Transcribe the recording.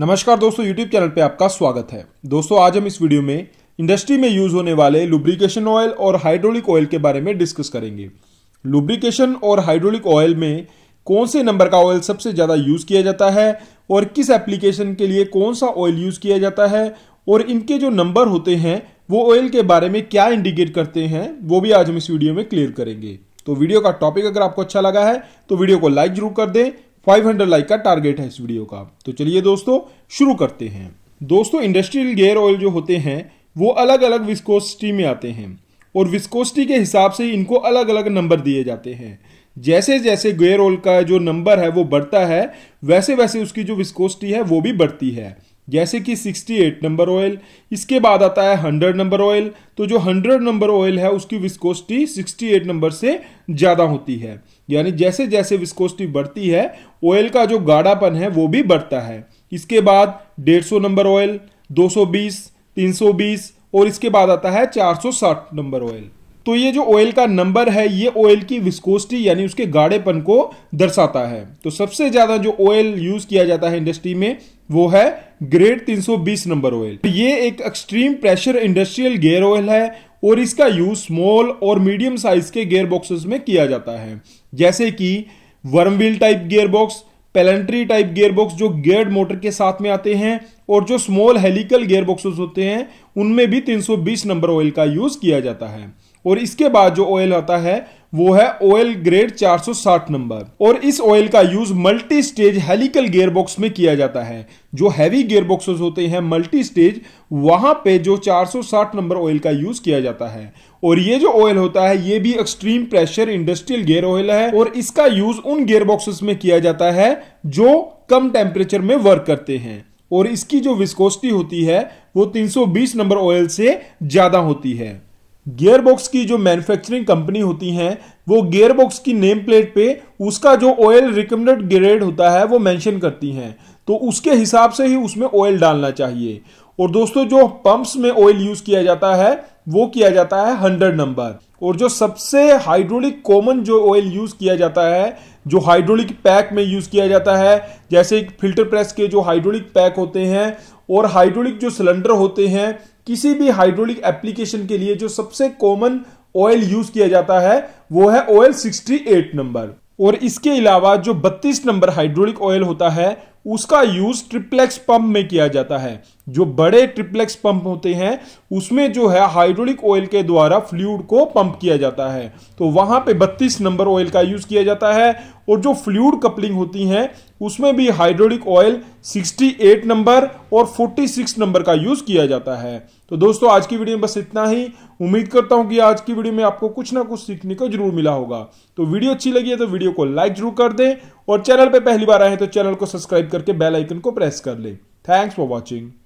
नमस्कार दोस्तों YouTube channel पे आपका स्वागत है दोस्तों आज हम इस वीडियो में इंडस्ट्री में यूज होने वाले लुब्रिकेशन ऑयल और हाइड्रोलिक ऑयल के बारे में डिस्कस करेंगे लुब्रिकेशन और हाइड्रोलिक ऑयल में कौन से नंबर का ऑयल सबसे ज़्यादा यूज़ किया जाता है और किस एप्लीकेशन के लिए कौन सा ऑयल यूज़ किया जाता है और इनके जो नंबर होते हैं वो ऑयल के बारे में क्या इंडिकेट करते हैं वो भी आज हम इस वीडियो में क्लियर करेंगे तो वीडियो का टॉपिक अगर आपको अच्छा लगा है तो वीडियो को लाइक जरूर कर दें 500 लाइक का टारगेट है इस वीडियो का तो चलिए दोस्तों शुरू करते हैं दोस्तों इंडस्ट्रियल गेयर ऑयल जो होते हैं वो अलग अलग विस्कोसिटी में आते हैं और विस्कोसिटी के हिसाब से इनको अलग अलग नंबर दिए जाते हैं जैसे जैसे गेयर ऑयल का जो नंबर है वो बढ़ता है वैसे वैसे उसकी जो विस्कोसिटी है वो भी बढ़ती है जैसे कि 68 नंबर ऑयल इसके बाद आता है 100 नंबर ऑयल तो जो 100 नंबर ऑयल है उसकी विस्कोसिटी 68 नंबर से ज़्यादा होती है यानी जैसे जैसे विस्कोसिटी बढ़ती है ऑयल का जो गाढ़ापन है वो भी बढ़ता है इसके बाद 150 नंबर ऑयल 220, 320 और इसके बाद आता है 460 नंबर ऑयल तो ये जो ऑयल का नंबर है ये ऑयल की विस्कोसिटी यानी उसके गाढ़ेपन को दर्शाता है तो सबसे ज्यादा जो ऑयल यूज किया जाता है इंडस्ट्री में वो है ग्रेड 320 नंबर ऑयल तो ये एक extreme pressure industrial gear oil है और इसका यूज स्मॉल और मीडियम साइज के गेयर बॉक्सेस में किया जाता है जैसे कि worm wheel type gear box planetary type gear box जो गेयर मोटर के साथ में आते हैं और जो स्मॉल हेलिकल गेयर बॉक्सेस होते हैं उनमें भी 320 नंबर ऑयल का यूज किया जाता है और इसके बाद जो ऑयल आता है वो है ऑयल ग्रेड 460 नंबर और इस ऑयल का use multi stage helical gearbox में किया जाता है जो हैवी बॉक्स होते हैं मल्टी स्टेज वहां पे जो 460 नंबर ऑयल का यूज किया जाता है और ये जो ऑयल होता है ये भी extreme pressure industrial gear oil है और इसका यूज उन गियरबॉक्सेस में किया जाता है जो कम टेम्परेचर में वर्क करते हैं और इसकी जो विस्कोसिटी होती है वो 320 नंबर ऑयल से ज्यादा होती है गियरबॉक्स की जो मैन्युफैक्चरिंग कंपनी होती हैं वो गियरबॉक्स की नेम प्लेट पे उसका जो ऑयल रिकमेंडेड ग्रेड होता है वो मेंशन करती हैं तो उसके हिसाब से ही उसमें ऑयल डालना चाहिए और दोस्तों जो पंप्स में ऑयल यूज किया जाता है वो किया जाता है हंड्रेड नंबर और जो सबसे हाइड्रोलिक कॉमन जो ऑयल यूज किया जाता है जो हाइड्रोलिक पैक में यूज किया जाता है जैसे फिल्टर प्रेस के जो हाइड्रोलिक पैक होते हैं और हाइड्रोलिक जो सिलेंडर होते हैं किसी भी हाइड्रोलिक एप्लीकेशन के लिए जो सबसे कॉमन ऑयल यूज किया जाता है वो है ऑयल 68 नंबर और इसके अलावा जो 32 नंबर हाइड्रोलिक ऑयल होता है उसका यूज ट्रिप्लेक्स पंप में किया जाता है जो बड़े ट्रिप्लेक्स पंप होते हैं उसमें जो है हाइड्रोलिक ऑयल के द्वारा फ्लूड को पंप किया जाता है तो वहां पे 32 नंबर ऑयल का यूज किया जाता है और जो फ्लूड कपलिंग होती हैं उसमें भी हाइड्रोलिक ऑयल 68 नंबर और 46 नंबर का यूज किया जाता है तो दोस्तों आज की वीडियो में बस इतना ही उम्मीद करता हूं कि आज की वीडियो में आपको कुछ ना कुछ सीखने को जरूर मिला होगा तो वीडियो अच्छी लगी है तो वीडियो को लाइक जरूर कर दें और चैनल पे पहली बार आए हैं तो चैनल को सब्सक्राइब करके बेल आइकन को प्रेस कर लें थैंक्स फॉर वॉचिंग